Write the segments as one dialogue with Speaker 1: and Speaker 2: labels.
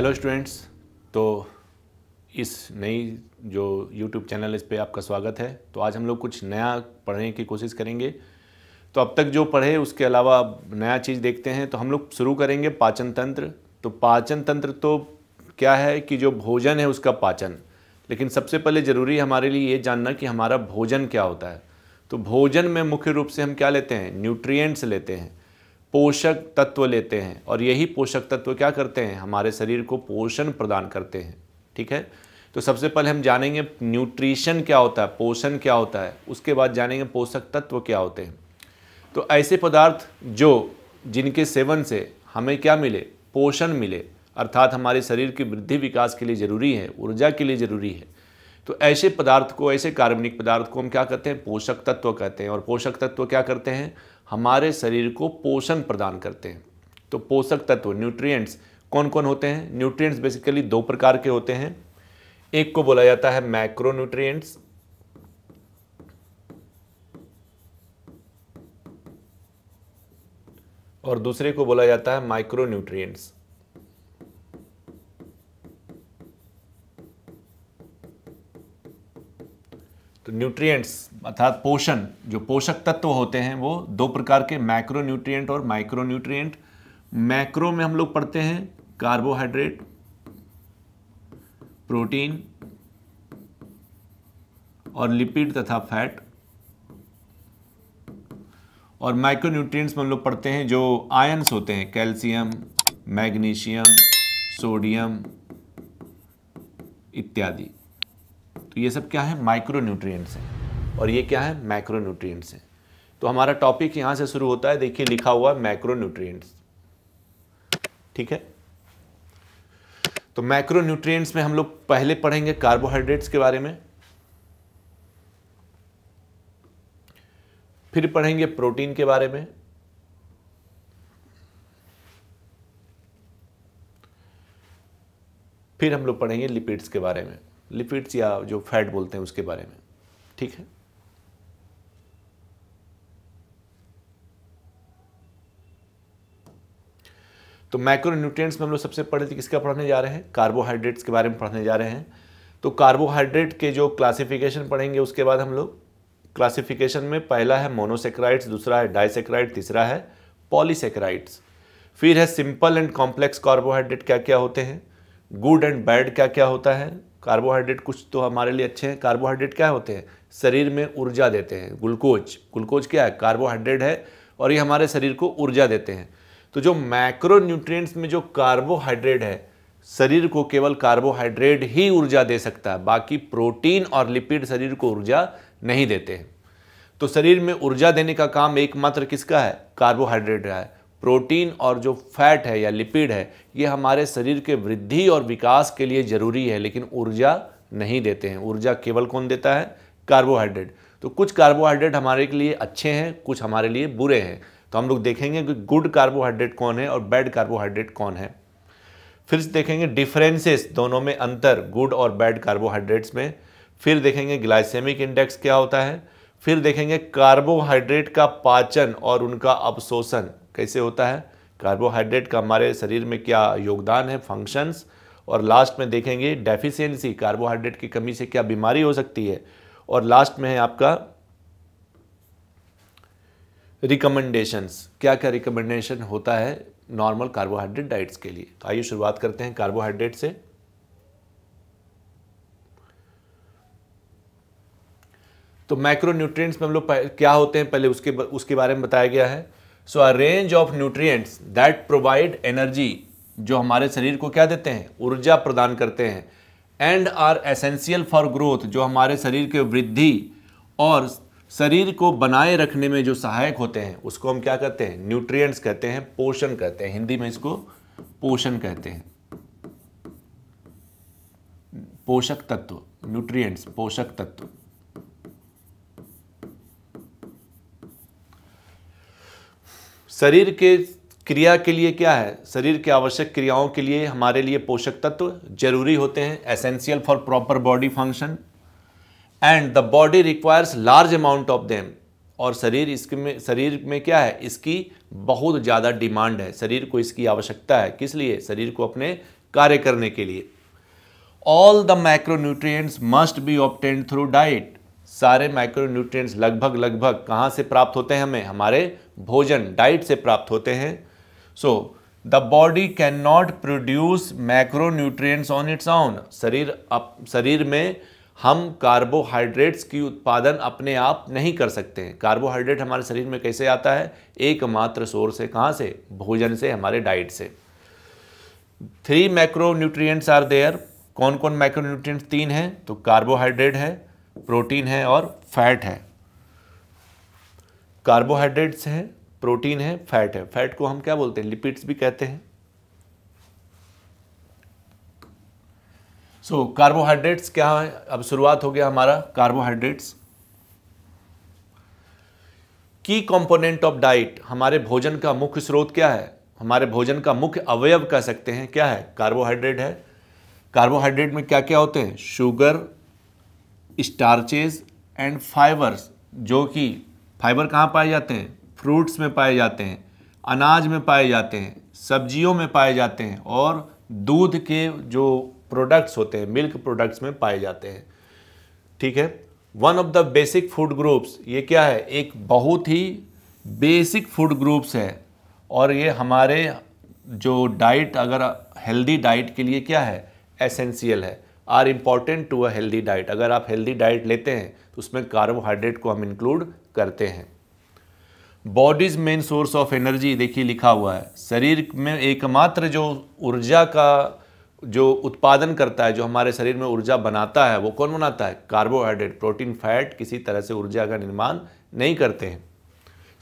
Speaker 1: hello students तो इस नई जो यूट्यूब चैनल इस पे आपका स्वागत है तो आज हम लोग कुछ नया पढ़ने की कोशिश करेंगे तो अब तक जो पढ़े उसके अलावा नया चीज़ देखते हैं तो हम लोग शुरू करेंगे पाचन तंत्र तो पाचन तंत्र तो क्या है कि जो भोजन है उसका पाचन लेकिन सबसे पहले ज़रूरी हमारे लिए ये जानना कि हमारा भोजन क्या होता है तो भोजन में मुख्य रूप से हम क्या लेते हैं न्यूट्रियट्स लेते हैं पोषक तत्व लेते हैं और यही पोषक तत्व क्या करते हैं हमारे शरीर को पोषण प्रदान करते हैं ठीक है तो सबसे पहले हम जानेंगे न्यूट्रिशन क्या होता है पोषण क्या होता है उसके बाद जानेंगे पोषक तत्व क्या होते हैं तो ऐसे पदार्थ जो जिनके सेवन से हमें क्या मिले पोषण मिले अर्थात हमारे शरीर की वृद्धि विकास के लिए ज़रूरी है ऊर्जा के लिए ज़रूरी है तो ऐसे पदार्थ को ऐसे कार्बनिक पदार्थ को हम क्या कहते हैं पोषक तत्व कहते हैं और पोषक तत्व क्या करते हैं हमारे शरीर को पोषण प्रदान करते हैं तो पोषक तत्व न्यूट्रिएंट्स कौन कौन होते हैं न्यूट्रिएंट्स बेसिकली दो प्रकार के होते हैं एक को बोला जाता है मैक्रो न्यूट्रियट्स और दूसरे को बोला जाता है माइक्रो न्यूट्रिएंट्स तो न्यूट्रिएंट्स अर्थात पोषण जो पोषक तत्व होते हैं वो दो प्रकार के मैक्रो न्यूट्रिएंट और माइक्रो न्यूट्रिएंट मैक्रो में हम लोग पढ़ते हैं कार्बोहाइड्रेट प्रोटीन और लिपिड तथा फैट और माइक्रो न्यूट्रिएंट्स में हम लोग पढ़ते हैं जो आयन्स होते हैं कैल्शियम मैग्नीशियम सोडियम इत्यादि तो ये सब क्या है माइक्रो न्यूट्रियट्स हैं और ये क्या है माइक्रो न्यूट्रियट्स हैं तो हमारा टॉपिक यहाँ से शुरू होता है देखिए लिखा हुआ मैक्रो न्यूट्रियट्स ठीक है तो मैक्रो न्यूट्रियट्स में हम लोग पहले पढ़ेंगे कार्बोहाइड्रेट्स के बारे में फिर पढ़ेंगे प्रोटीन के बारे में फिर हम लोग पढ़ेंगे लिपिड्स के बारे में लिपिड्स या जो फैट बोलते हैं उसके बारे में ठीक है तो माइक्रो न्यूट्रिएंट्स में हम लोग सबसे पहले किसका पढ़ने जा रहे हैं कार्बोहाइड्रेट्स के बारे में पढ़ने जा रहे हैं तो कार्बोहाइड्रेट के जो क्लासिफिकेशन पढ़ेंगे उसके बाद हम लोग क्लासिफिकेशन में पहला है मोनोसेक्राइड्स दूसरा है डाइसेक्राइड तीसरा है पॉलीसेक्राइड्स फिर है सिंपल एंड कॉम्प्लेक्स कार्बोहाइड्रेट क्या क्या होते हैं गुड एंड बैड क्या क्या होता है कार्बोहाइड्रेट कुछ तो हमारे लिए अच्छे हैं कार्बोहाइड्रेट क्या होते हैं शरीर में ऊर्जा देते हैं ग्लूकोज ग्लूकोज क्या है कार्बोहाइड्रेट है और ये हमारे शरीर को ऊर्जा देते हैं तो जो मैक्रो न्यूट्रिएंट्स में जो कार्बोहाइड्रेट है शरीर को केवल कार्बोहाइड्रेट ही ऊर्जा दे सकता है बाकी प्रोटीन और लिपिड शरीर को ऊर्जा नहीं देते हैं तो शरीर में ऊर्जा देने का काम एकमात्र किसका है कार्बोहाइड्रेट का है प्रोटीन और जो फैट है या लिपिड है ये हमारे शरीर के वृद्धि और विकास के लिए ज़रूरी है लेकिन ऊर्जा नहीं देते हैं ऊर्जा केवल कौन देता है कार्बोहाइड्रेट तो कुछ कार्बोहाइड्रेट हमारे के लिए अच्छे हैं कुछ हमारे लिए बुरे हैं तो हम लोग देखेंगे कि गुड कार्बोहाइड्रेट कौन है और बैड कार्बोहाइड्रेट कौन है फिर देखेंगे डिफरेंसेस दोनों में अंतर गुड और बैड कार्बोहाइड्रेट्स में फिर देखेंगे ग्लाइसेमिक इंडेक्स क्या होता है फिर देखेंगे कार्बोहाइड्रेट का पाचन और उनका अवशोषण कैसे होता है कार्बोहाइड्रेट का हमारे शरीर में क्या योगदान है फंक्शंस और लास्ट में देखेंगे डेफिशिएंसी कार्बोहाइड्रेट की कमी से क्या बीमारी हो सकती है और लास्ट में है आपका रिकमेंडेशंस क्या क्या रिकमेंडेशन होता है नॉर्मल कार्बोहाइड्रेट डाइट्स के लिए तो आइए शुरुआत करते हैं कार्बोहाइड्रेट से तो माइक्रो में हम लोग क्या होते हैं पहले उसके उसके बारे में बताया गया है so a range of nutrients that provide energy जो हमारे शरीर को क्या देते हैं ऊर्जा प्रदान करते हैं and are essential for growth जो हमारे शरीर के वृद्धि और शरीर को बनाए रखने में जो सहायक होते हैं उसको हम क्या कहते हैं न्यूट्रिएंट्स कहते हैं पोषण कहते हैं हिंदी में इसको पोषण कहते हैं पोषक तत्व न्यूट्रिएंट्स पोषक तत्व शरीर के क्रिया के लिए क्या है शरीर के आवश्यक क्रियाओं के लिए हमारे लिए पोषक तत्व जरूरी होते हैं essential for proper body function and the body requires large amount of them और शरीर इसके में शरीर में क्या है इसकी बहुत ज़्यादा डिमांड है शरीर को इसकी आवश्यकता है किस लिए शरीर को अपने कार्य करने के लिए all the nutrients must be obtained through diet सारे माइक्रोन्यूट्रिएंट्स लगभग लगभग कहाँ से प्राप्त होते हैं हमें हमारे भोजन डाइट से प्राप्त होते हैं so the body can not produce macronutrients on its own शरीर अप शरीर में हम कार्बोहाइड्रेट्स की उत्पादन अपने आप नहीं कर सकते हैं कार्बोहाइड्रेट हमारे शरीर में कैसे आता है एकमात्र सोर्स है कहाँ से भोजन से हमारे डाइट से थ्री मैक्रोन्यूट्रिएंट्स आर देयर कौन कौन मैक्रोन्यूट्रिएंट्स तीन हैं तो कार्बोहाइड्रेट है प्रोटीन है और फैट है कार्बोहाइड्रेट्स हैं प्रोटीन है फैट है फैट को हम क्या बोलते हैं लिपिड्स भी कहते हैं सो कार्बोहाइड्रेट्स क्या है अब शुरुआत हो गया हमारा कार्बोहाइड्रेट्स की कंपोनेंट ऑफ डाइट हमारे भोजन का मुख्य स्रोत क्या है हमारे भोजन का मुख्य अवयव कह सकते हैं क्या है कार्बोहाइड्रेट है कार्बोहाइड्रेट में क्या क्या होते हैं शुगर स्टार्चेज एंड फाइबर्स जो कि फाइबर कहाँ पाए जाते हैं फ्रूट्स में पाए जाते हैं अनाज में पाए जाते हैं सब्जियों में पाए जाते हैं और दूध के जो प्रोडक्ट्स होते हैं मिल्क प्रोडक्ट्स में पाए जाते हैं ठीक है one of the basic food groups ये क्या है एक बहुत ही बेसिक फूड ग्रुप्स है और ये हमारे जो डाइट अगर हेल्दी डाइट के लिए क्या है एसेंशियल है are important to a healthy diet अगर आप हेल्दी डाइट लेते हैं तो उसमें कार्बोहाइड्रेट को हम इंक्लूड करते हैं body's main source of energy देखिए लिखा हुआ है शरीर में एकमात्र जो ऊर्जा का जो उत्पादन करता है जो हमारे शरीर में ऊर्जा बनाता है वो कौन बनाता है कार्बोहाइड्रेट प्रोटीन फैट किसी तरह से ऊर्जा का निर्माण नहीं करते हैं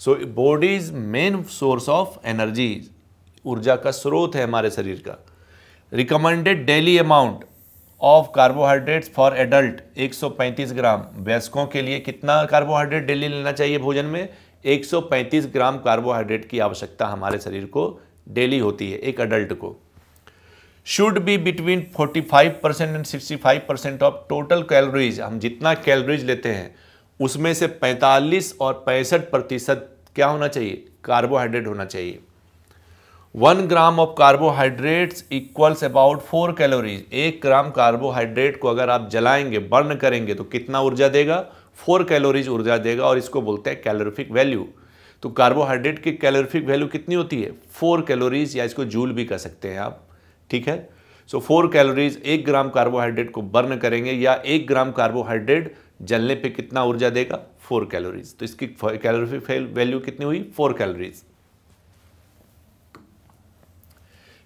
Speaker 1: so body is main source of energy ऊर्जा का स्रोत है हमारे शरीर का recommended daily amount of carbohydrates for adult 135 gram वयस्कों के लिए कितना कार्बोहाइड्रेट डेली लेना चाहिए भोजन में 135 ग्राम कार्बोहाइड्रेट की आवश्यकता हमारे शरीर को डेली होती है एक अडल्ट को should be between 45 percent and 65 percent of total calories हम जितना कैलोरीज लेते हैं उसमें से 45 और पैंसठ प्रतिशत क्या होना चाहिए कार्बोहाइड्रेट होना चाहिए one gram of carbohydrates equals about four calories एक ग्राम कार्बोहाइड्रेट को अगर आप जलाएंगे बर्न करेंगे तो कितना ऊर्जा देगा फोर कैलोरीज ऊर्जा देगा और इसको बोलते हैं कैलोरिफिक वैल्यू तो कार्बोहाइड्रेट की कैलोरिफिक वैल्यू कितनी होती है फोर कैलोरीज या इसको जूल भी कह सकते हैं आप ठीक है सो फोर कैलोरीज एक ग्राम कार्बोहाइड्रेट को बर्न करेंगे या एक ग्राम कार्बोहाइड्रेट जलने पे कितना ऊर्जा देगा फोर कैलोरीज तो इसकी कैलोरिफिक वैल्यू कितनी हुई फोर कैलोरीज़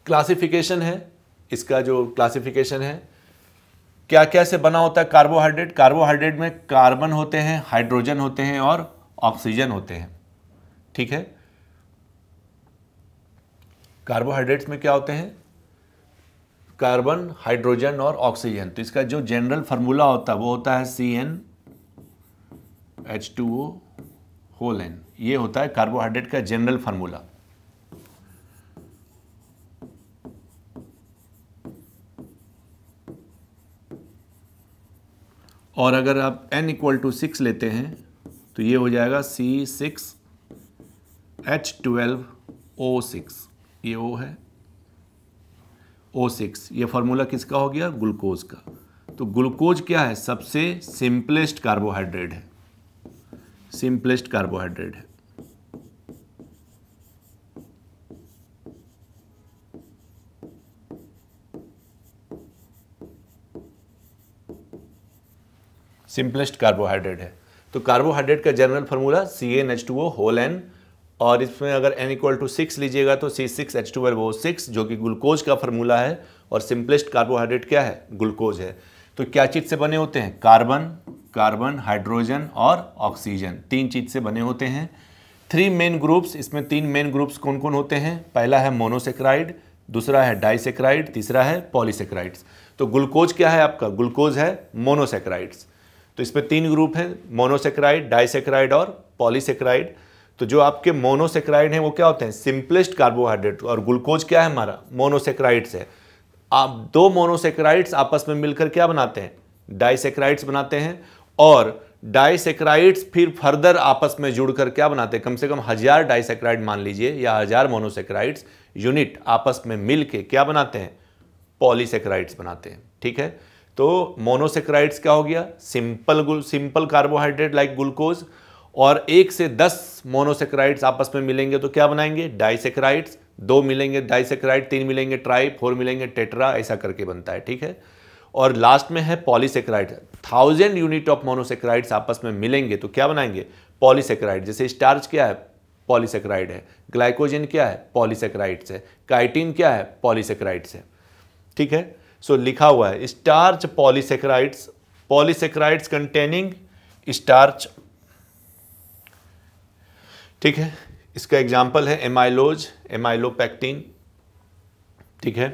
Speaker 1: क्लासिफिकेशन है इसका जो क्लासिफिकेशन है क्या क्या से बना होता है कार्बोहाइड्रेट कार्बोहाइड्रेट में कार्बन होते हैं हाइड्रोजन होते हैं और ऑक्सीजन होते हैं ठीक है कार्बोहाइड्रेट्स में क्या होते हैं कार्बन हाइड्रोजन और ऑक्सीजन तो इसका जो जनरल फार्मूला होता है वो होता है C N H two O whole N ये होता है कार्बोहाइड्रेट का जनरल फार्मूला और अगर आप n इक्वल टू सिक्स लेते हैं तो ये हो जाएगा C six H twelve O six ये ओ है ओ सिक्स ये फार्मूला किसका हो गया ग्लूकोज का तो ग्लूकोज क्या है सबसे सिंपलेस्ट कार्बोहाइड्रेट है सिंपलेस्ट कार्बोहाइड्रेट है सिंपलेस्ट कार्बोहाइड्रेट है तो कार्बोहाइड्रेट का general formula C N H two O whole N और इसमें अगर एन इक्वल टू सिक्स लीजिएगा तो C six H twelve वो सिक्स जो कि ग्लूकोज का फार्मूला है और सिंपलेस्ट कार्बोहाइड्रेट क्या है ग्लूकोज है तो क्या चीज़ से बने होते हैं कार्बन कार्बन हाइड्रोजन और ऑक्सीजन तीन चीज़ से बने होते हैं थ्री मेन ग्रुप्स इसमें तीन मेन ग्रुप्स कौन कौन होते हैं पहला है मोनोसेक्राइड दूसरा है डाइसेक्राइड तीसरा है पॉलीसेक्राइड्स तो ग्लूकोज क्या है आपका ग्लूकोज है मोनोसेक्राइड्स तो इसमें तीन ग्रुप हैं मोनोसेक्राइड डाइसेक्राइड और पॉलीसेक्राइड तो जो आपके मोनोसेक्राइड हैं वो क्या होते हैं सिंपलेस्ट कार्बोहाइड्रेट और ग्लूकोज क्या है हमारा मोनोसेक्राइड्स है आप दो मोनोसेक्राइड्स आपस में मिलकर क्या बनाते हैं डाइसेक्राइड्स बनाते हैं और डाइसेक्राइड्स फिर फर्दर आपस में जुड़कर क्या बनाते हैं कम से कम हज़ार डाइसेक्राइड मान लीजिए या हज़ार मोनोसेक्राइड्स यूनिट आपस में मिलकर क्या बनाते हैं पॉलीसेक्राइड्स बनाते हैं ठीक है तो मोनोसेक्राइड्स क्या हो गया simple simple carbohydrate like glucose और एक से दस मोनोसेक्राइड्स आपस में मिलेंगे तो क्या बनाएंगे डाइसेक्राइड्स दो मिलेंगे डाइसेक्राइड तीन मिलेंगे ट्राई फोर मिलेंगे टेट्रा ऐसा करके बनता है ठीक है और लास्ट में है polysaccharide thousand unit of monosaccharides आपस में मिलेंगे तो क्या बनाएंगे पॉलीसेक्राइड जैसे स्टार्च क्या है पॉलीसेक्राइड है ग्लाइकोजन क्या है पॉलीसेक्राइड्स है काइटिन क्या है पॉलीसेक्राइड्स है ठीक है सो so, लिखा हुआ है starch polysaccharides polysaccharides containing starch ठीक है इसका एग्जाम्पल है एमाइलोज एमाइलोपैक्टिन ठीक है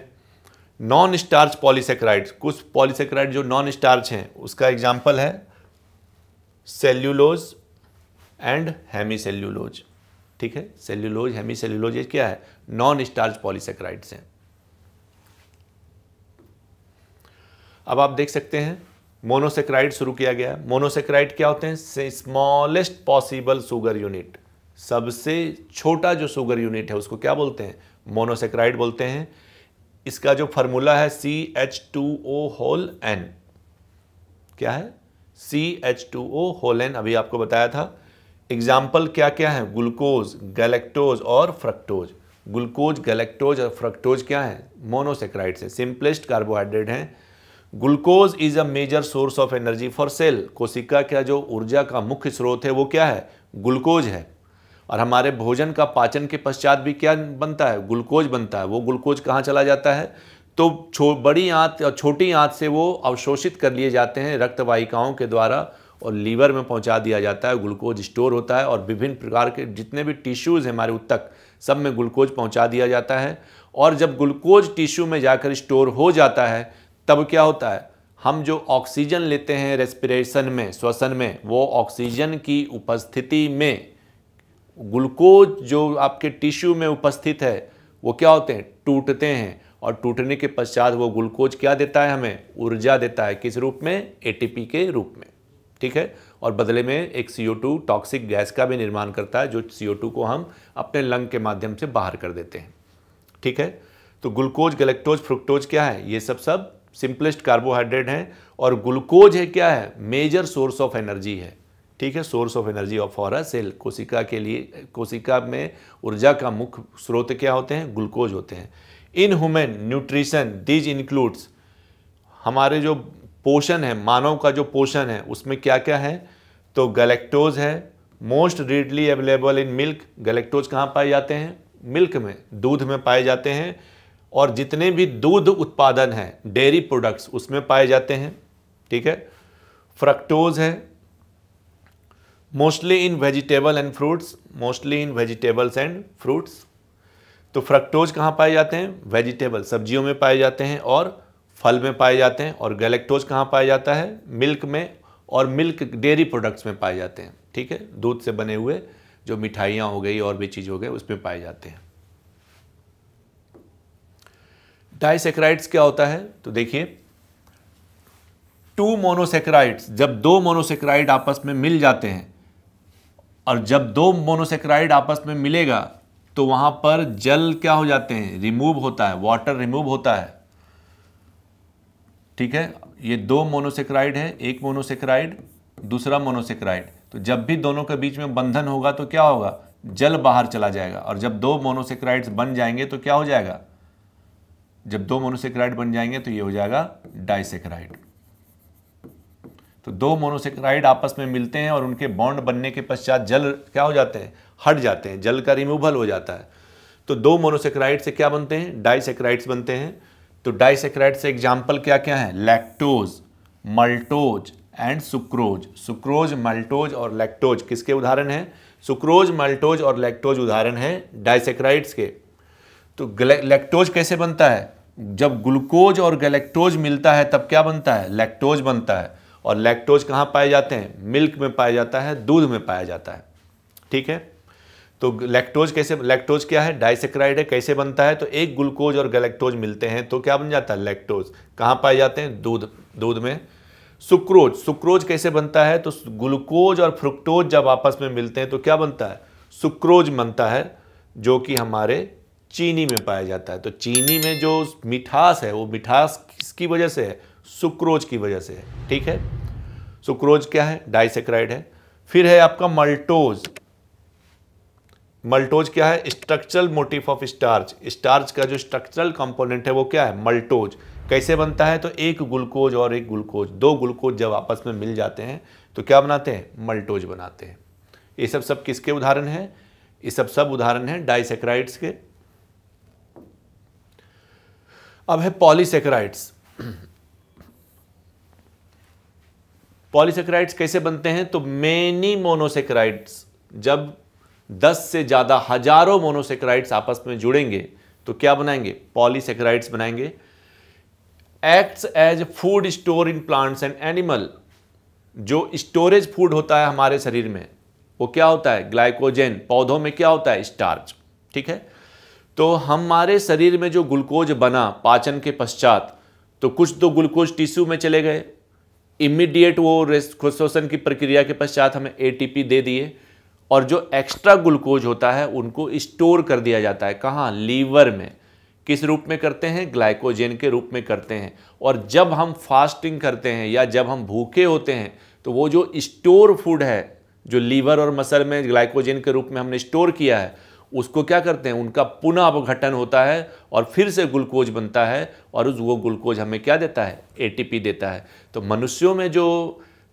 Speaker 1: नॉन स्टार्च पॉलीसेक्राइड कुछ पॉलीसेक्राइड जो नॉन स्टार्च हैं उसका एग्जाम्पल है सेल्यूलोज एंड हैमी सेल्यूलोज ठीक है सेल्यूलोज हैमी सेल्यूलोज क्या है नॉन स्टार्च पॉलीसेक्राइड्स हैं अब आप देख सकते हैं मोनोसेक्राइड शुरू किया गया मोनोसेक्राइड क्या होते हैं स्मॉलेस्ट पॉसिबल सुगर यूनिट सबसे छोटा जो सुगर यूनिट है उसको क्या बोलते हैं मोनोसेक्राइड बोलते हैं इसका जो फॉर्मूला है C H two O whole N क्या है C H two O whole N अभी आपको बताया था एग्जाम्पल क्या क्या है ग्लूकोज गैलेक्टोज और फ्रक्टोज ग्लूकोज गैलेक्टोज और फ्रक्टोज क्या है मोनोसेक्राइड से सिंपलेस्ट कार्बोहाइड्रेट हैं glucose is a major source of energy for cell कोशिका का जो ऊर्जा का मुख्य स्रोत है वो क्या है ग्लूकोज है और हमारे भोजन का पाचन के पश्चात भी क्या बनता है ग्लूकोज बनता है वो ग्लूकोज कहाँ चला जाता है तो छो बड़ी आँत और छोटी आँत से वो अवशोषित कर लिए जाते हैं रक्तवाहिकाओं के द्वारा और लीवर में पहुंचा दिया जाता है ग्लूकोज स्टोर होता है और विभिन्न प्रकार के जितने भी टिश्यूज़ हैं हमारे उत्तक सब में ग्लूकोज पहुंचा दिया जाता है और जब ग्लूकोज टिश्यू में जाकर स्टोर हो जाता है तब क्या होता है हम जो ऑक्सीजन लेते हैं रेस्पिरेशन में श्वसन में वो ऑक्सीजन की उपस्थिति में ग्लूकोज जो आपके टिश्यू में उपस्थित है वो क्या होते हैं टूटते हैं और टूटने के पश्चात वो ग्लूकोज क्या देता है हमें ऊर्जा देता है किस रूप में एटीपी के रूप में ठीक है और बदले में एक सी टॉक्सिक गैस का भी निर्माण करता है जो सी को हम अपने लंग के माध्यम से बाहर कर देते हैं ठीक है तो ग्लूकोज गलेक्टोज फ्रुक्टोज क्या है ये सब सब सिंपलेस्ट कार्बोहाइड्रेट हैं और ग्लूकोज है क्या है मेजर सोर्स ऑफ एनर्जी है ठीक है source of energy of for a cell कोशिका के लिए कोशिका में ऊर्जा का मुख्य स्रोत क्या होते हैं ग्लूकोज होते हैं in human nutrition this includes हमारे जो पोषण है मानव का जो पोषण है उसमें क्या क्या है तो गलेक्टोज है most readily available in milk galactose कहाँ पाए जाते हैं मिल्क में दूध में पाए जाते हैं और जितने भी दूध उत्पादन हैं डेयरी प्रोडक्ट्स उसमें पाए जाते हैं ठीक है फ्रक्टोज है mostly in vegetable and fruits mostly in vegetables and fruits तो फ्रक्टोज कहाँ पाए जाते हैं वेजिटेबल सब्जियों में पाए जाते हैं और फल में पाए जाते हैं और गैलेक्टोज कहाँ पाया जाता है मिल्क में और मिल्क डेयरी प्रोडक्ट्स में पाए जाते हैं ठीक है दूध से बने हुए जो मिठाइयाँ हो गई और भी चीज़ हो गई उसमें पाए जाते हैं डाइसेक्राइड्स क्या होता है तो देखिए टू मोनोसेक्राइड्स जब दो मोनोसेक्राइड आपस में मिल जाते हैं और जब दो मोनोसेक्राइड आपस में मिलेगा तो वहाँ पर जल क्या हो जाते हैं रिमूव होता है वाटर रिमूव होता है ठीक है ये दो मोनोसेक्राइड है एक मोनोसेक्राइड दूसरा मोनोसेक्राइड तो जब भी दोनों के बीच में बंधन होगा तो क्या होगा जल बाहर चला जाएगा और जब दो मोनोसेक्राइड्स बन जाएंगे तो क्या हो जाएगा जब दो मोनोसेक्राइड बन जाएंगे तो ये हो जाएगा डाइसेक्राइड तो दो मोनोसेक्राइड आपस में मिलते हैं और उनके बॉन्ड बनने के पश्चात जल क्या हो जाते हैं हट जाते हैं जल का रिमूवल हो जाता है तो दो मोनोसेक्राइड से क्या बनते हैं डाइसेक्राइड्स बनते हैं तो डाइसेक्राइड से एग्जाम्पल क्या क्या है lactose maltose and sucrose sucrose maltose और लैक्टोज किसके उदाहरण हैं सुक्रोज मल्टोज और लैक्टोज उदाहरण हैं डाइसेक्राइड्स के तो लैक्टोज कैसे बनता है जब ग्लूकोज और गैलेक्टोज मिलता है तब क्या बनता है लैक्टोज बनता है और लैक्टोज कहाँ पाए जाते हैं मिल्क में पाया जाता है दूध में पाया जाता है ठीक है तो लैक्टोज कैसे लैक्टोज क्या है डाइसेक्राइड है कैसे बनता है तो एक ग्लूकोज और गैलेक्टोज मिलते हैं तो क्या बन जाता है लैक्टोज कहाँ पाए जाते हैं दूध दूध में सुक्रोज सुक्रोज कैसे बनता है तो ग्लूकोज और फ्रुक्टोज जब आपस में मिलते हैं तो क्या बनता है सुक्रोज बनता है जो कि हमारे चीनी में पाया जाता है तो चीनी में जो मिठास है वो मिठास किसकी वजह से है सुक्रोज की वजह से है ठीक है सुक्रोज क्या है डाइसेक्राइड है फिर है आपका मल्टोज मल्टोज क्या है structural motif of starch starch का जो स्ट्रक्चरल कंपोनेंट है वो क्या है मल्टोज कैसे बनता है तो एक ग्लूकोज और एक ग्लूकोज दो ग्लूकोज जब आपस में मिल जाते हैं तो क्या बनाते हैं मल्टोज बनाते हैं ये सब सब किसके उदाहरण हैं ये सब सब उदाहरण हैं डाइसेक्राइड्स के अब है पॉलीसेक्राइड्स पॉलीसेक्राइड्स कैसे बनते हैं तो मेनी मोनोसेक्राइड्स जब 10 से ज़्यादा हजारों मोनोसेक्राइड्स आपस में जुड़ेंगे तो क्या बनाएंगे पॉलीसेक्राइड्स बनाएंगे acts as food store in plants and animal जो स्टोरेज फूड होता है हमारे शरीर में वो क्या होता है ग्लाइकोजेन पौधों में क्या होता है स्टार्च ठीक है तो हमारे शरीर में जो ग्लूकोज बना पाचन के पश्चात तो कुछ तो ग्लूकोज टिश्यू में चले गए इमीडिएट वो रेस्ट की प्रक्रिया के पश्चात हमें एटीपी दे दिए और जो एक्स्ट्रा ग्लूकोज होता है उनको स्टोर कर दिया जाता है कहाँ लीवर में किस रूप में करते हैं ग्लाइकोजेन के रूप में करते हैं और जब हम फास्टिंग करते हैं या जब हम भूखे होते हैं तो वो जो स्टोर फूड है जो लीवर और मसल में ग्लाइकोजेन के रूप में हमने स्टोर किया है उसको क्या करते हैं उनका पुनः अपघटन होता है और फिर से ग्लूकोज बनता है और उस वो ग्लूकोज हमें क्या देता है एटीपी देता है तो मनुष्यों में जो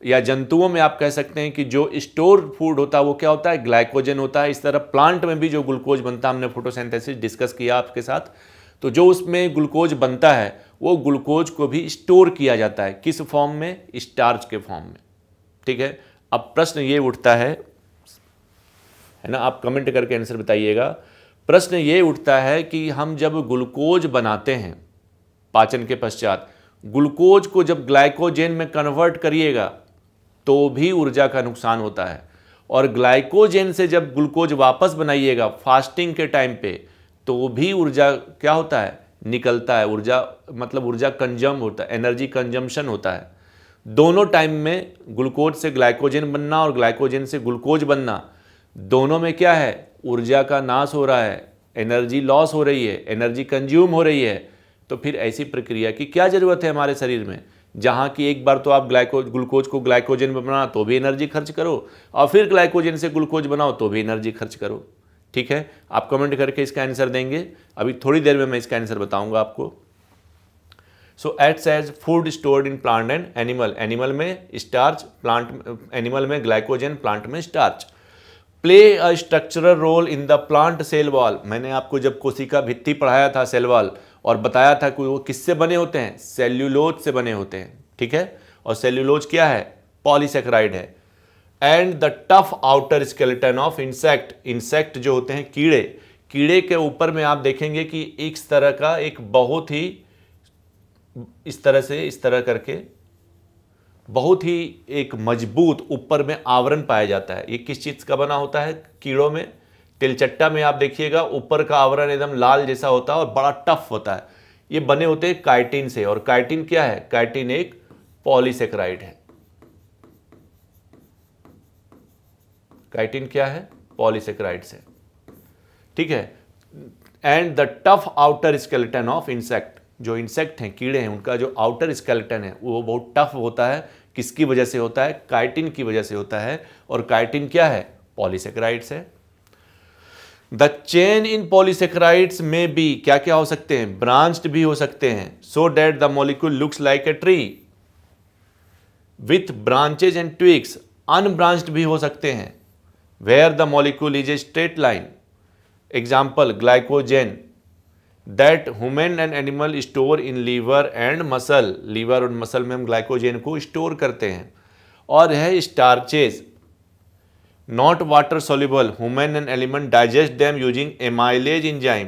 Speaker 1: या जंतुओं में आप कह सकते हैं कि जो स्टोर फूड होता है वो क्या होता है ग्लाइकोजन होता है इस तरह प्लांट में भी जो ग्लूकोज बनता है हमने फोटोसेंथेसिस डिस्कस किया आपके साथ तो जो उसमें ग्लूकोज बनता है वो ग्लूकोज को भी स्टोर किया जाता है किस फॉर्म में स्टार्च के फॉर्म में ठीक है अब प्रश्न ये उठता है है ना आप कमेंट करके आंसर बताइएगा प्रश्न ये उठता है कि हम जब ग्लूकोज बनाते हैं पाचन के पश्चात ग्लूकोज को जब ग्लाइकोजेन में कन्वर्ट करिएगा तो भी ऊर्जा का नुकसान होता है और ग्लाइकोजेन से जब ग्लूकोज वापस बनाइएगा फास्टिंग के टाइम पे तो भी ऊर्जा क्या होता है निकलता है ऊर्जा मतलब ऊर्जा कंजम होता है एनर्जी कंजम्पशन होता है दोनों टाइम में ग्लूकोज से ग्लाइकोजेन बनना और ग्लाइकोजेन से ग्लूकोज बनना दोनों में क्या है ऊर्जा का नाश हो रहा है एनर्जी लॉस हो रही है एनर्जी कंज्यूम हो रही है तो फिर ऐसी प्रक्रिया की क्या ज़रूरत है हमारे शरीर में जहाँ की एक बार तो आप ग्लाइको ग्लूकोज को ग्लाइकोजन में बनाओ तो भी एनर्जी खर्च करो और फिर ग्लाइकोजन से ग्लूकोज बनाओ तो भी एनर्जी खर्च करो ठीक है आप कमेंट करके इसका आंसर देंगे अभी थोड़ी देर में मैं इसका आंसर बताऊंगा आपको so acts as food stored in plant and animal animal में स्टार्च प्लांट एनिमल में ग्लाइकोजन प्लांट में starch play a structural role in the plant cell wall मैंने आपको जब कोशिका भित्ति पढ़ाया था सेल वॉल और बताया था कि वो किससे बने होते हैं सेल्यूलोज से बने होते हैं ठीक है और सेल्यूलोज क्या है पॉलीसेक्राइड है and the tough outer skeleton of insect insect जो होते हैं कीड़े कीड़े के ऊपर में आप देखेंगे कि इस तरह का एक बहुत ही इस तरह से इस तरह करके बहुत ही एक मजबूत ऊपर में आवरण पाया जाता है ये किस चीज़ का बना होता है कीड़ों में तिलचट्टा में आप देखिएगा ऊपर का आवरण एकदम लाल जैसा होता है और बड़ा टफ होता है ये बने होते हैं काइटिन से और काइटिन क्या है काइटिन एक पॉलीसेक्राइड है काइटिन क्या है पॉलीसेक्राइड से ठीक है and the tough outer skeleton of insect जो इंसेक्ट हैं कीड़े हैं उनका जो आउटर स्केलेटन है वो बहुत टफ होता है किसकी वजह से होता है काइटिन की वजह से होता है और काइटिन क्या है पॉलीसेक्राइड्स है द चेन इन पॉलीसेक्राइड्स में भी क्या क्या हो सकते हैं ब्रांच्ड भी हो सकते हैं so that the molecule looks like a tree with branches and twigs unbranched भी हो सकते हैं where the molecule is a straight line example glycogen that human and animal store in liver and muscle liver और muscle में हम glycogen को store करते हैं और है starches not water soluble human and element digest them using amylase enzyme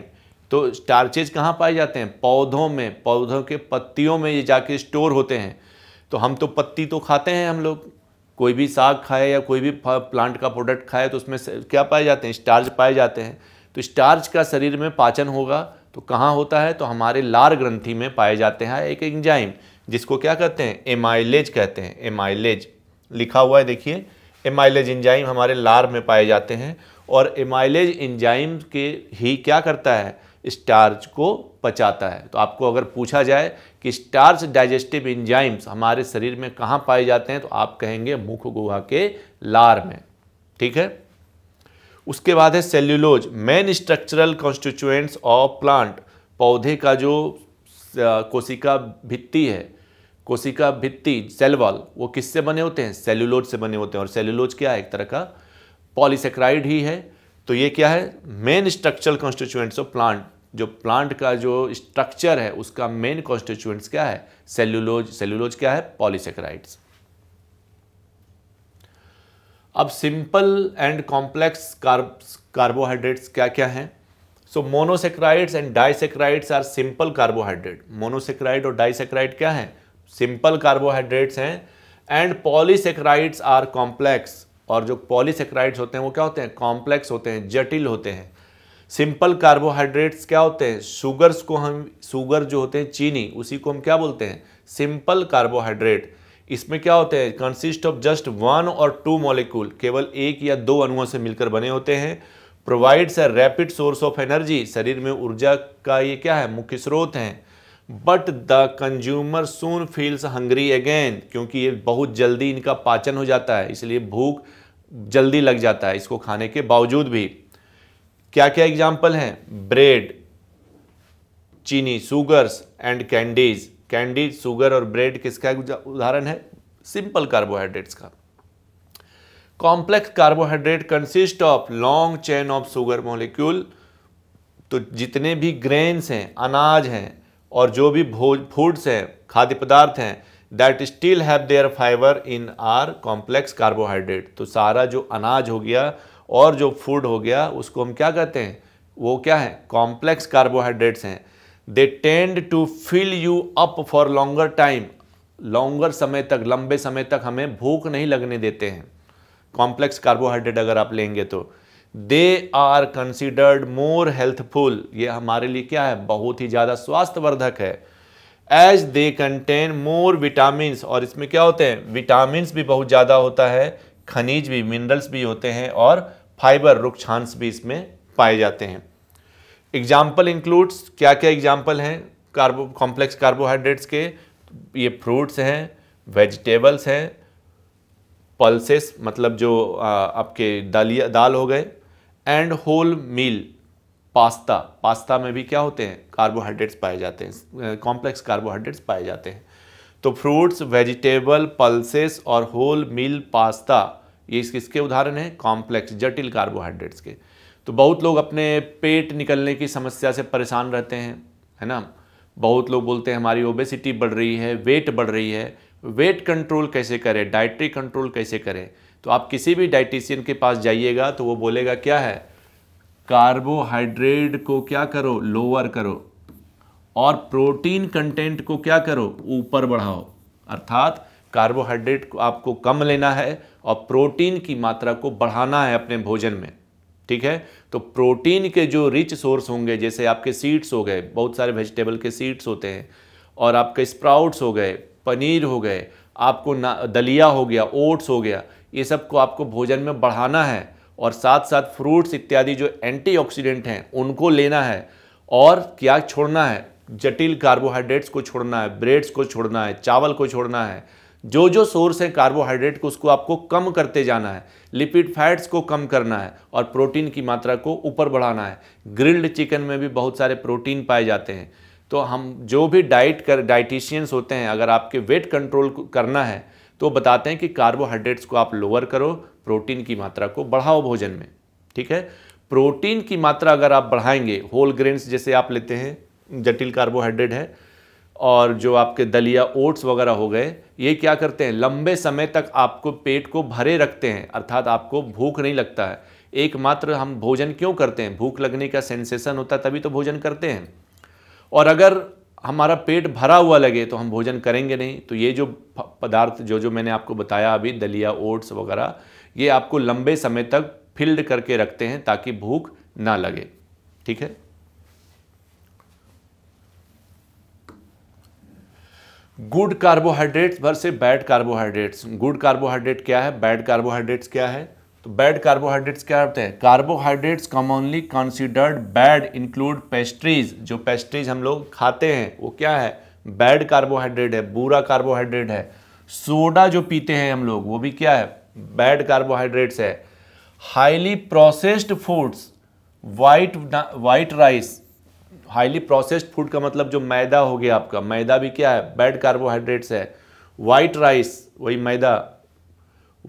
Speaker 1: तो starches कहाँ पाए जाते हैं पौधों में पौधों के पत्तियों में ये जाके स्टोर होते हैं तो हम तो पत्ती तो खाते हैं हम लोग कोई भी साग खाए या कोई भी प्लांट का प्रोडक्ट खाए तो उसमें क्या पाए जाते हैं स्टार्च पाए जाते हैं तो स्टार्च का शरीर में पाचन होगा तो कहाँ होता है तो हमारे लार ग्रंथि में पाए जाते हैं एक एंजाइम जिसको क्या कहते हैं एमाइलेज कहते हैं एमाइलेज लिखा हुआ है देखिए एमाइलेज एंजाइम हमारे लार में पाए जाते हैं और एमाइलेज एंजाइम के ही क्या करता है स्टार्च को पचाता है तो आपको अगर पूछा जाए कि स्टार्च डाइजेस्टिव इंजाइम्स हमारे शरीर में कहाँ पाए जाते हैं तो आप कहेंगे मुख गुहा के लार में ठीक है उसके बाद है cellulose main structural constituents of plant पौधे का जो कोशिका भित्ति है कोशिका भित्ति सेलवॉल वो किससे बने होते हैं सेल्यूलोज से बने होते हैं और सेल्यूलोज क्या है एक तरह का पॉलीसेक्राइड ही है तो ये क्या है main structural constituents of plant जो प्लांट का जो स्ट्रक्चर है उसका मेन कॉन्स्टिट्यूएंट्स क्या है सेल्यूलोज सेल्यूलोज क्या है पॉलीसेक्राइड्स अब सिंपल एंड कॉम्प्लेक्स कार्बोहाइड्रेट्स क्या क्या हैं so monosaccharides and disaccharides are simple carbohydrate monosaccharide और डाइसेक्राइड क्या है सिंपल कार्बोहाइड्रेट्स हैं एंड पॉलीसेक्राइड्स आर कॉम्प्लेक्स और जो पॉलीसेक्राइड्स होते हैं वो क्या होते हैं कॉम्प्लेक्स होते हैं जटिल होते हैं सिंपल कार्बोहाइड्रेट्स क्या होते हैं शुगर्स को हम शुगर जो होते हैं चीनी उसी को हम क्या बोलते हैं सिंपल कार्बोहाइड्रेट इसमें क्या होते हैं consist of just one or two molecule केवल एक या दो अणुओं से मिलकर बने होते हैं provides a rapid source of energy शरीर में ऊर्जा का ये क्या है मुख्य स्रोत हैं but the consumer soon feels hungry again क्योंकि ये बहुत जल्दी इनका पाचन हो जाता है इसलिए भूख जल्दी लग जाता है इसको खाने के बावजूद भी क्या क्या एग्जाम्पल हैं ब्रेड चीनी sugars and candies candy sugar और ब्रेड किसका उदाहरण है सिंपल कार्बोहाइड्रेट्स का complex carbohydrate consist of long chain of sugar molecule तो जितने भी ग्रेन्स हैं अनाज हैं और जो भी भोज फूड्स हैं खाद्य पदार्थ हैं that still have their fibre in are complex carbohydrate तो सारा जो अनाज हो गया और जो फूड हो गया उसको हम क्या कहते हैं वो क्या है कॉम्प्लेक्स कार्बोहाइड्रेट्स हैं they tend to fill you up for longer time longer समय तक लंबे समय तक हमें भूख नहीं लगने देते हैं कॉम्प्लेक्स कार्बोहाइड्रेट अगर आप लेंगे तो they are considered more healthful ये हमारे लिए क्या है बहुत ही ज़्यादा स्वास्थ्यवर्धक है as they contain more vitamin और इसमें क्या होते हैं विटामिन भी बहुत ज़्यादा होता है खनिज भी मिनरल्स भी होते हैं और फाइबर रुक्षांश भी इसमें पाए जाते हैं एग्जाम्पल इंक्लूड्स क्या क्या एग्जाम्पल हैं कार्बो कॉम्प्लेक्स कार्बोहाइड्रेट्स के ये फ्रूट्स हैं वेजिटेबल्स हैं पल्सेस मतलब जो आ, आपके दलिया दाल हो गए and whole meal pasta pasta में भी क्या होते हैं कार्बोहाइड्रेट्स पाए जाते हैं कॉम्प्लेक्स कार्बोहाइड्रेट्स पाए जाते हैं तो फ्रूट्स वेजिटेबल पल्सेस और होल मील पास्ता ये किसके उदाहरण हैं कॉम्प्लेक्स जटिल कार्बोहाइड्रेट्स के तो बहुत लोग अपने पेट निकलने की समस्या से परेशान रहते हैं है ना बहुत लोग बोलते हैं हमारी ओबेसिटी बढ़ रही है वेट बढ़ रही है वेट कंट्रोल कैसे करें डाइट्री कंट्रोल कैसे करें तो आप किसी भी डाइटिशियन के पास जाइएगा तो वो बोलेगा क्या है कार्बोहाइड्रेट को क्या करो लोअर करो और प्रोटीन कंटेंट को क्या करो ऊपर बढ़ाओ अर्थात कार्बोहाइड्रेट को आपको कम लेना है और प्रोटीन की मात्रा को बढ़ाना है अपने भोजन में ठीक है तो प्रोटीन के जो रिच सोर्स होंगे जैसे आपके सीड्स हो गए बहुत सारे वेजिटेबल के सीड्स होते हैं और आपके स्प्राउट्स हो गए पनीर हो गए आपको ना दलिया हो गया ओट्स हो गया ये सब को आपको भोजन में बढ़ाना है और साथ साथ फ्रूट्स इत्यादि जो एंटीऑक्सीडेंट हैं उनको लेना है और क्या छोड़ना है जटिल कार्बोहाइड्रेट्स को छोड़ना है ब्रेड्स को छोड़ना है चावल को छोड़ना है जो जो सोर्स है कार्बोहाइड्रेट को उसको आपको कम करते जाना है लिपिड फैट्स को कम करना है और प्रोटीन की मात्रा को ऊपर बढ़ाना है ग्रिल्ड चिकन में भी बहुत सारे प्रोटीन पाए जाते हैं तो हम जो भी डाइट कर डाइटिशियंस होते हैं अगर आपके वेट कंट्रोल करना है तो बताते हैं कि कार्बोहाइड्रेट्स को आप लोअर करो प्रोटीन की मात्रा को बढ़ाओ भोजन में ठीक है प्रोटीन की मात्रा अगर आप बढ़ाएंगे होल ग्रेन्स जैसे आप लेते हैं जटिल कार्बोहाइड्रेट है और जो आपके दलिया ओट्स वगैरह हो गए ये क्या करते हैं लंबे समय तक आपको पेट को भरे रखते हैं अर्थात आपको भूख नहीं लगता है एकमात्र हम भोजन क्यों करते हैं भूख लगने का सेंसेशन होता है तभी तो भोजन करते हैं और अगर हमारा पेट भरा हुआ लगे तो हम भोजन करेंगे नहीं तो ये जो पदार्थ जो जो मैंने आपको बताया अभी दलिया ओट्स वगैरह ये आपको लंबे समय तक फिल्ड करके रखते हैं ताकि भूख ना लगे ठीक है गुड कार्बोहाइड्रेट्स से बैड कार्बोहाइड्रेट्स गुड कार्बोहाइड्रेट क्या है बैड कार्बोहाइड्रेट्स क्या है तो बैड कार्बोहाइड्रेट्स क्या होते हैं carbohydrates commonly considered bad include pastries जो पेस्ट्रीज हम लोग खाते हैं वो क्या है बैड कार्बोहाइड्रेट है बुरा कार्बोहाइड्रेट है सोडा जो पीते हैं हम लोग वो भी क्या है बैड कार्बोहाइड्रेट्स है highly processed foods white white rice highly processed food का मतलब जो मैदा हो गया आपका मैदा भी क्या है बैड कार्बोहाइड्रेट्स है वाइट राइस वही मैदा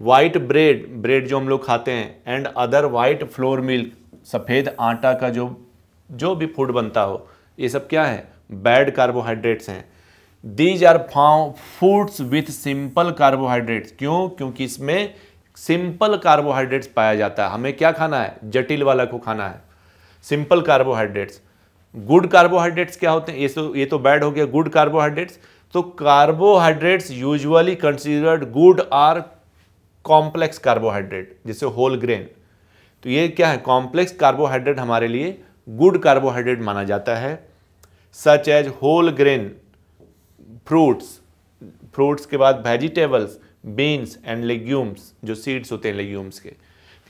Speaker 1: वाइट ब्रेड ब्रेड जो हम लोग खाते हैं and other white flour milk सफ़ेद आटा का जो जो भी फूड बनता हो ये सब क्या है बैड कार्बोहाइड्रेट्स हैं दीज आर फाउ फूड्स विथ सिंपल कार्बोहाइड्रेट्स क्यों क्योंकि इसमें सिंपल कार्बोहाइड्रेट्स पाया जाता है हमें क्या खाना है जटिल वाला को खाना है सिंपल कार्बोहाइड्रेट्स गुड कार्बोहाइड्रेट्स क्या होते हैं ये तो ये तो बैड हो गया गुड कार्बोहाइड्रेट्स तो carbohydrates usually considered good are complex carbohydrate जैसे होल ग्रेन तो ये क्या है कॉम्प्लेक्स कार्बोहाइड्रेट हमारे लिए गुड कार्बोहाइड्रेट माना जाता है such as whole grain fruits fruits के बाद वेजिटेबल्स बीन्स एंड लेग्यूम्स जो सीड्स होते हैं लेग्यूम्स के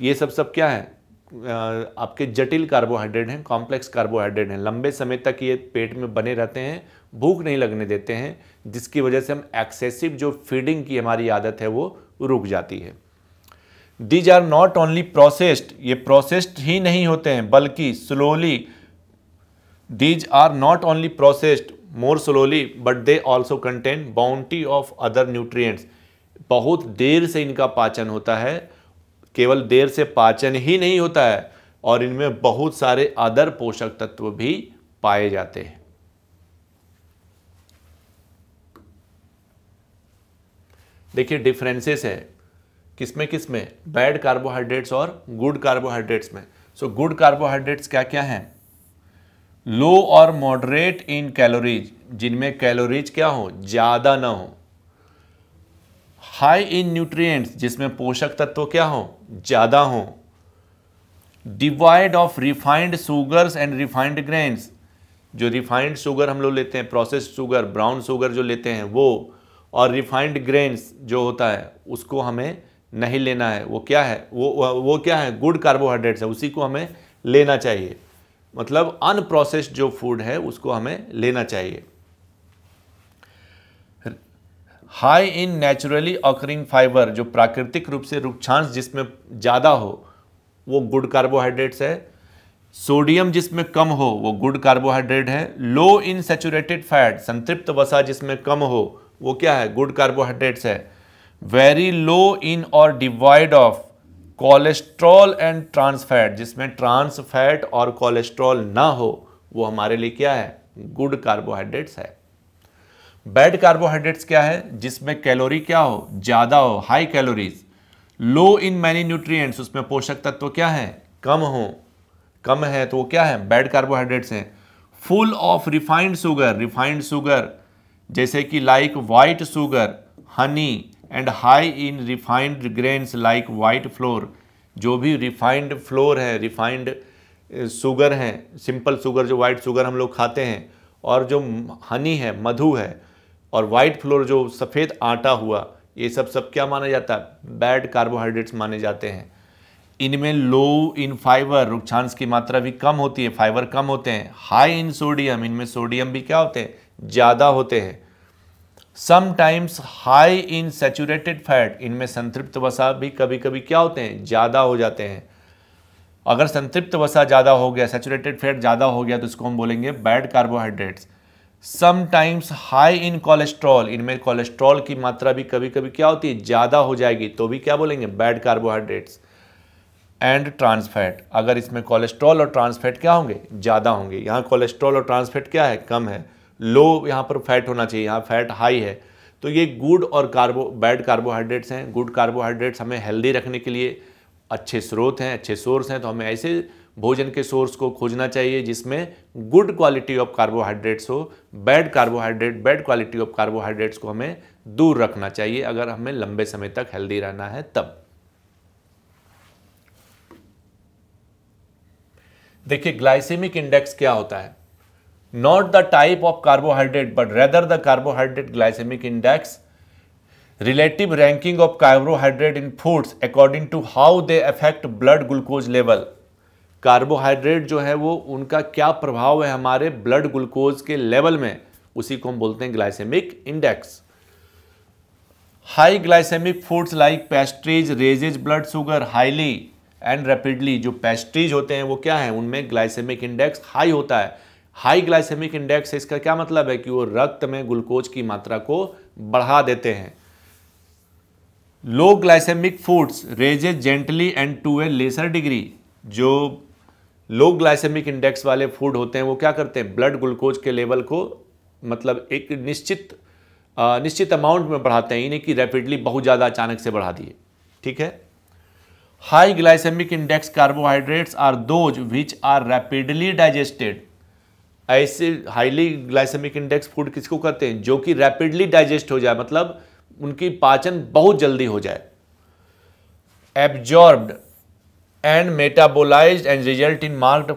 Speaker 1: ये सब सब क्या है आपके जटिल कार्बोहाइड्रेट हैं कॉम्प्लेक्स कार्बोहाइड्रेट हैं लंबे समय तक ये पेट में बने रहते हैं भूख नहीं लगने देते हैं जिसकी वजह से हम एक्सेसिव जो फीडिंग की हमारी आदत है वो रुक जाती है these are not only processed ये प्रोसेस्ड ही नहीं होते हैं बल्कि slowly these are not only processed more slowly but they also contain bounty of other nutrient बहुत देर से इनका पाचन होता है केवल देर से पाचन ही नहीं होता है और इनमें बहुत सारे अदर पोषक तत्व भी पाए जाते हैं देखिए डिफरेंसेस है किसमें किसमें बैड कार्बोहाइड्रेट्स और गुड कार्बोहाइड्रेट्स में सो गुड कार्बोहाइड्रेट्स क्या क्या हैं low or moderate in calories जिनमें कैलोरीज क्या हो ज़्यादा ना हो हाई इन न्यूट्रिएंट्स जिसमें पोषक तत्व क्या हो ज़्यादा हो devoid of refined sugars and refined grains जो रिफाइंड शुगर हम लोग लेते हैं प्रोसेस्ड शुगर ब्राउन शुगर जो लेते हैं वो और रिफाइंड ग्रेन्स जो होता है उसको हमें नहीं लेना है वो क्या है वो वो क्या है गुड कार्बोहाइड्रेट्स है उसी को हमें लेना चाहिए मतलब अनप्रोसेस्ड जो फूड है उसको हमें लेना चाहिए high in naturally occurring fibre जो प्राकृतिक रूप से रुक्षांश जिसमें ज़्यादा हो वो गुड कार्बोहाइड्रेट्स है सोडियम जिसमें कम हो वो गुड कार्बोहाइड्रेट है लो इन सेचुरेटेड फैट संतृप्त वसा जिसमें कम हो वो क्या है गुड कार्बोहाइड्रेट्स है वेरी लो इन और devoid of cholesterol and trans fat जिसमें ट्रांस फैट और कोलेस्ट्रॉल ना हो वो हमारे लिए क्या है गुड कार्बोहाइड्रेट्स है बैड कार्बोहाइड्रेट्स क्या है जिसमें कैलोरी क्या हो ज़्यादा हो high calories low in many nutrients उसमें पोषक तत्व क्या है कम हो कम है तो वो क्या है बैड कार्बोहाइड्रेट्स हैं full of refined sugar refined sugar जैसे कि like white sugar honey and high in refined grains like white flour जो भी रिफाइंड फ्लोर है रिफाइंड शुगर है सिंपल शुगर जो वाइट शुगर हम लोग खाते हैं और जो हनी है मधु है और वाइट फ्लोर जो सफ़ेद आटा हुआ ये सब सब क्या माना जाता है बैड कार्बोहाइड्रेट्स माने जाते हैं इनमें लो इन फाइबर रुक्षांश की मात्रा भी कम होती है फाइबर कम होते हैं हाई इन सोडियम इनमें सोडियम भी क्या होते हैं ज़्यादा होते हैं sometimes high in saturated fat इनमें संतृप्त वसा भी कभी कभी क्या होते हैं ज़्यादा हो जाते हैं अगर संतृप्त वसा ज़्यादा हो गया सेचूरेटेड फैट ज़्यादा हो गया तो इसको हम बोलेंगे bad carbohydrates sometimes high in cholesterol इनमें कोलेस्ट्रॉल की मात्रा भी कभी कभी क्या होती है ज़्यादा हो जाएगी तो भी क्या बोलेंगे बैड कार्बोहाइड्रेट्स एंड ट्रांसफैट अगर इसमें कोलेस्ट्रॉल और ट्रांसफैट क्या होंगे ज़्यादा होंगे यहाँ कोलेस्ट्रॉल और ट्रांसफैट क्या है कम है लो यहाँ पर फैट होना चाहिए यहाँ फैट हाई है तो ये गुड और कार्बो बैड कार्बोहाइड्रेट्स हैं गुड कार्बोहाइड्रेट्स हमें हेल्दी रखने के लिए अच्छे स्रोत हैं अच्छे सोर्स हैं तो हमें ऐसे भोजन के सोर्स को खोजना चाहिए जिसमें गुड क्वालिटी ऑफ कार्बोहाइड्रेट्स हो bad carbohydrate bad quality of carbohydrates को हमें दूर रखना चाहिए अगर हमें लंबे समय तक हेल्दी रहना है तब देखिए ग्लाइसेमिक इंडेक्स क्या होता है not the type of carbohydrate but rather the carbohydrate glycemic index relative ranking of carbohydrate in foods according to how they affect blood glucose level carbohydrate जो है वो उनका क्या प्रभाव है हमारे ब्लड ग्लूकोज के लेवल में उसी को हम बोलते हैं glycemic index high glycemic foods like pastries raises blood sugar highly and rapidly जो पेस्ट्रीज होते हैं वो क्या है उनमें ग्लाइसेमिक इंडेक्स हाई होता है हाई ग्लाइसेमिक इंडेक्स इसका क्या मतलब है कि वो रक्त में ग्लूकोज की मात्रा को बढ़ा देते हैं low glycemic foods raises gently and to a lesser degree जो लो ग्लाइसेमिक इंडेक्स वाले फूड होते हैं वो क्या करते हैं ब्लड ग्लूकोज के लेवल को मतलब एक निश्चित निश्चित अमाउंट में बढ़ाते हैं इन्हें कि रैपिडली बहुत ज़्यादा अचानक से बढ़ा दिए ठीक है high glycemic index carbohydrates are those which are rapidly digested ऐसे हाईली ग्लाइसेमिक इंडेक्स फूड किसको कहते हैं जो कि रैपिडली डाइजेस्ट हो जाए मतलब उनकी पाचन बहुत जल्दी हो जाए absorbed and metabolize and result in marked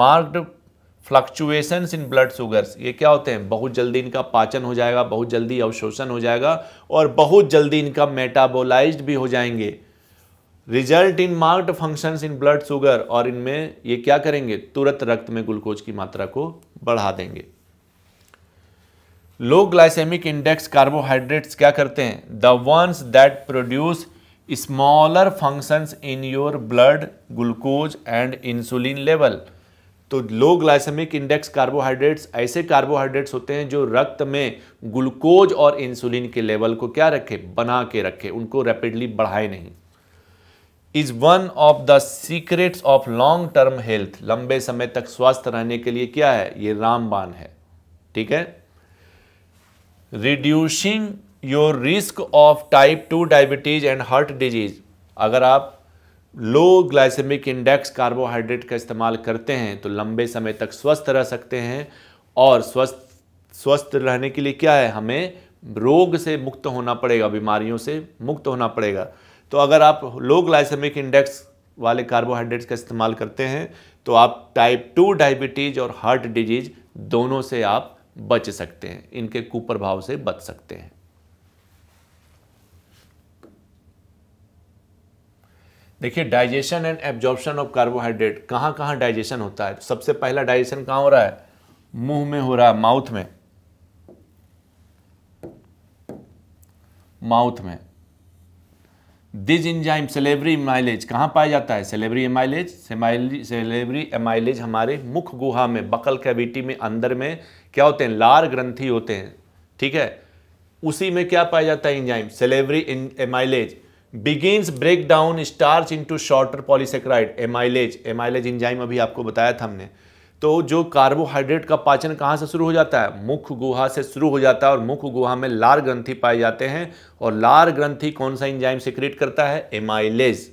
Speaker 1: marked fluctuations in blood sugars ये क्या होते हैं बहुत जल्दी इनका पाचन हो जाएगा बहुत जल्दी अवशोषण हो जाएगा और बहुत जल्दी इनका मेटाबोलाइज्ड भी हो जाएंगे result in marked functions in blood sugar और इनमें ये क्या करेंगे तुरंत रक्त में ग्लूकोज की मात्रा को बढ़ा देंगे लो ग्लाइसेमिक इंडेक्स कार्बोहाइड्रेट्स क्या करते हैं the ones that produce smaller functions in your blood glucose and insulin level तो लो ग्लाइसेमिक इंडेक्स कार्बोहाइड्रेट्स ऐसे कार्बोहाइड्रेट्स होते हैं जो रक्त में ग्लूकोज और इंसुलिन के लेवल को क्या रखे बना के रखे उनको रैपिडली बढ़ाए नहीं is one of the secrets of long term health लंबे समय तक स्वस्थ रहने के लिए क्या है ये रामबान है ठीक है reducing your risk of type two diabetes and heart disease अगर आप लो ग्लाइसेमिक इंडेक्स कार्बोहाइड्रेट का इस्तेमाल करते हैं तो लंबे समय तक स्वस्थ रह सकते हैं और स्वस्थ स्वस्थ रहने के लिए क्या है हमें रोग से मुक्त होना पड़ेगा बीमारियों से मुक्त होना पड़ेगा तो अगर आप लो ग्लाइसेमिक इंडेक्स वाले कार्बोहाइड्रेट्स का इस्तेमाल करते हैं तो आप टाइप टू डायबिटीज़ और हार्ट डिजीज़ दोनों से आप बच सकते हैं इनके कुप्रभाव से बच सकते हैं देखिए digestion and absorption of carbohydrate कहाँ कहाँ डाइजेशन होता है सबसे पहला डाइजेशन कहाँ हो रहा है मुंह में हो रहा है माउथ में माउथ में दिज इंजाइम सेलेबरी माइलेज कहाँ पाया जाता है सेलेबरी एमाइलेज सेलेबरी एमाइलेज हमारे मुख गुहा में बकल कैविटी में अंदर में क्या होते हैं लार ग्रंथी होते हैं ठीक है उसी में क्या पाया जाता है enzyme salivary amylase begins break down starch into shorter polysaccharide amylase amylase enzyme अभी आपको बताया था हमने तो जो कार्बोहाइड्रेट का पाचन कहाँ से शुरू हो जाता है मुख्य गुहा से शुरू हो जाता है और मुख्य गुहा में लार ग्रंथि पाए जाते हैं और लार ग्रंथि कौन सा इंजाइम सिक्रिएट करता है एमाइलेज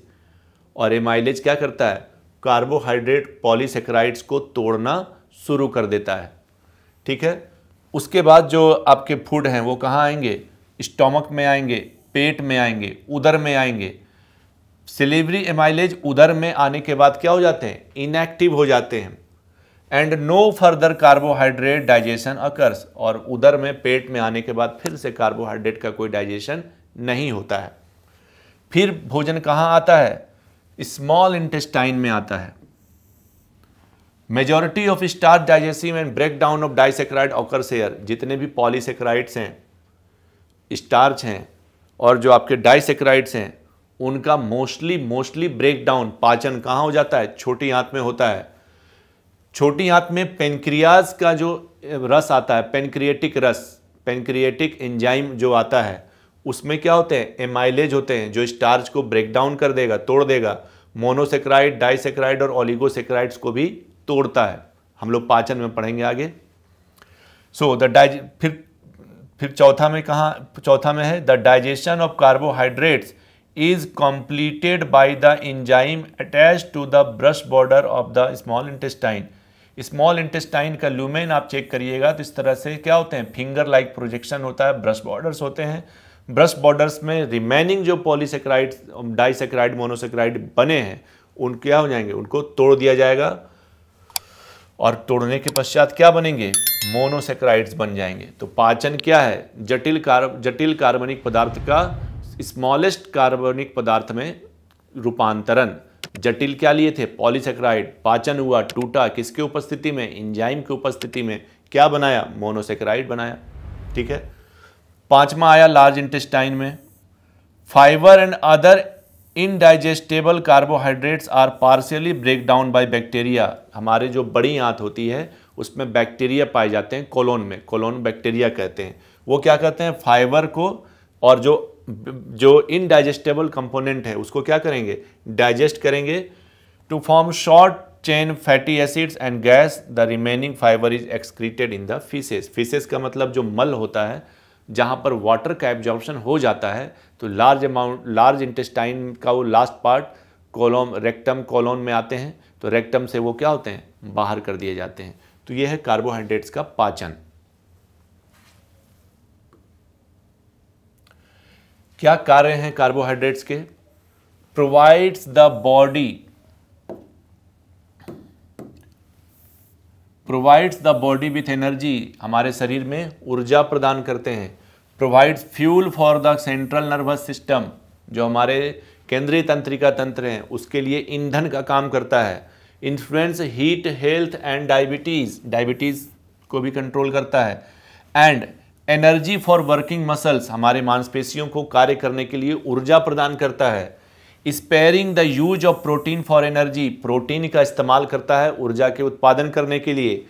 Speaker 1: और एमाइलेज क्या करता है कार्बोहाइड्रेट पॉलीसेक्राइड्स को तोड़ना शुरू कर देता है ठीक है उसके बाद जो आपके फूड हैं वो कहाँ आएंगे स्टोमक में आएंगे पेट में आएंगे उधर में आएंगे सिलीवरी एमाइलेज उधर में आने के बाद क्या हो जाते हैं इनएक्टिव हो जाते हैं and no further carbohydrate digestion occurs और उधर में पेट में आने के बाद फिर से कार्बोहाइड्रेट का कोई डाइजेशन नहीं होता है फिर भोजन कहाँ आता है स्मॉल इंटेस्टाइन में आता है majority of starch digestive and break down of disaccharide occurs एयर जितने भी पॉलीसेक्राइड्स हैं स्टार्च हैं और जो आपके डाइसेक्राइड्स हैं उनका मोस्टली मोस्टली ब्रेक डाउन पाचन कहाँ हो जाता है छोटी आंत में होता है छोटी आंत में पेनक्रियाज का जो रस आता है पेनक्रिएटिक रस पेनक्रिएटिक एंजाइम जो आता है उसमें क्या होते हैं एमाइलेज होते हैं जो स्टार्च को ब्रेक डाउन कर देगा तोड़ देगा मोनोसेक्राइड डाइसेक्राइड और ओलिगोसेक्राइड्स को भी तोड़ता है हम लोग पाचन में पढ़ेंगे आगे सो द डाइज फिर फिर चौथा में कहा चौथा में है the digestion of carbohydrates is completed by the enzyme attach to the brush border of the small intestine small intestine का लूमेन आप चेक करिएगा तो इस तरह से क्या होते हैं फिंगर लाइक प्रोजेक्शन होता है ब्रश बॉर्डर्स होते हैं ब्रश बॉर्डर्स में रिमेनिंग जो पॉलीसेक्राइड डाइसेक्राइड मोनोसेक्राइड बने हैं उन क्या हो जाएंगे उनको तोड़ दिया जाएगा और तोड़ने के पश्चात क्या बनेंगे मोनोसेक्राइड्स बन जाएंगे तो पाचन क्या है जटिल कार जटिल कार्बनिक पदार्थ का स्मॉलेस्ट कार्बनिक पदार्थ में रूपांतरण जटिल क्या लिए थे पॉलीसेक्राइड पाचन हुआ टूटा किसके उपस्थिति में इंजाइम की उपस्थिति में क्या बनाया मोनोसेक्राइड बनाया ठीक है पांचवा आया लार्ज इंटेस्टाइन में fibre and other indigestible carbohydrates are partially break down by bacteria हमारे जो बड़ी आंत होती है उसमें बैक्टीरिया पाए जाते हैं कोलोन में कोलोन बैक्टीरिया कहते हैं वो क्या कहते हैं फाइबर को और जो जो इनडाइजेस्टेबल कंपोनेंट है उसको क्या करेंगे डाइजेस्ट करेंगे to form short chain fatty acids and gas the remaining fibre is excreted in the faeces faeces का मतलब जो मल होता है जहाँ पर वाटर का एब्जॉर्प्शन हो जाता है तो लार्ज अमाउंट लार्ज इंटेस्टाइन का वो last part colon rectum colon में आते हैं तो रेक्टम से वो क्या होते हैं बाहर कर दिए जाते हैं तो ये है कार्बोहाइड्रेट्स का पाचन क्या कार्य हैं कार्बोहाइड्रेट्स के provides the body provides the body with energy हमारे शरीर में ऊर्जा प्रदान करते हैं provides fuel for the central nervous system जो हमारे केंद्रीय तंत्रिका तंत्र हैं उसके लिए ईंधन का काम करता है influence heat health and diabetes diabetes को भी कंट्रोल करता है and energy for working muscles हमारे मांसपेशियों को कार्य करने के लिए ऊर्जा प्रदान करता है sparing the use of protein for energy protein का इस्तेमाल करता है ऊर्जा के उत्पादन करने के लिए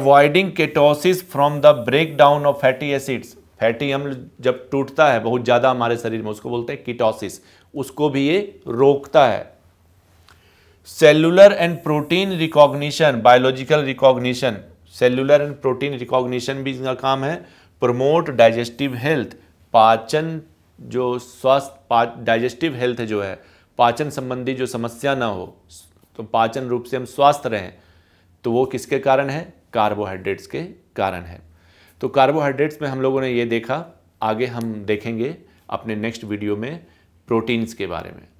Speaker 1: avoiding ketosis from the break down of fatty acids fatty अम्ल जब टूटता है बहुत ज़्यादा हमारे शरीर में उसको बोलते हैं किटोसिस उसको भी ये रोकता है cellular and protein recognition biological recognition cellular and protein recognition भी इसका काम है प्रमोट डाइजेस्टिव हेल्थ पाचन जो स्वास्थ्य डाइजेस्टिव हेल्थ जो है पाचन संबंधी जो समस्या ना हो तो पाचन रूप से हम स्वस्थ रहें तो वो किसके कारण है कार्बोहाइड्रेट्स के कारण है तो कार्बोहाइड्रेट्स में हम लोगों ने ये देखा आगे हम देखेंगे अपने नेक्स्ट वीडियो में प्रोटीन्स के बारे में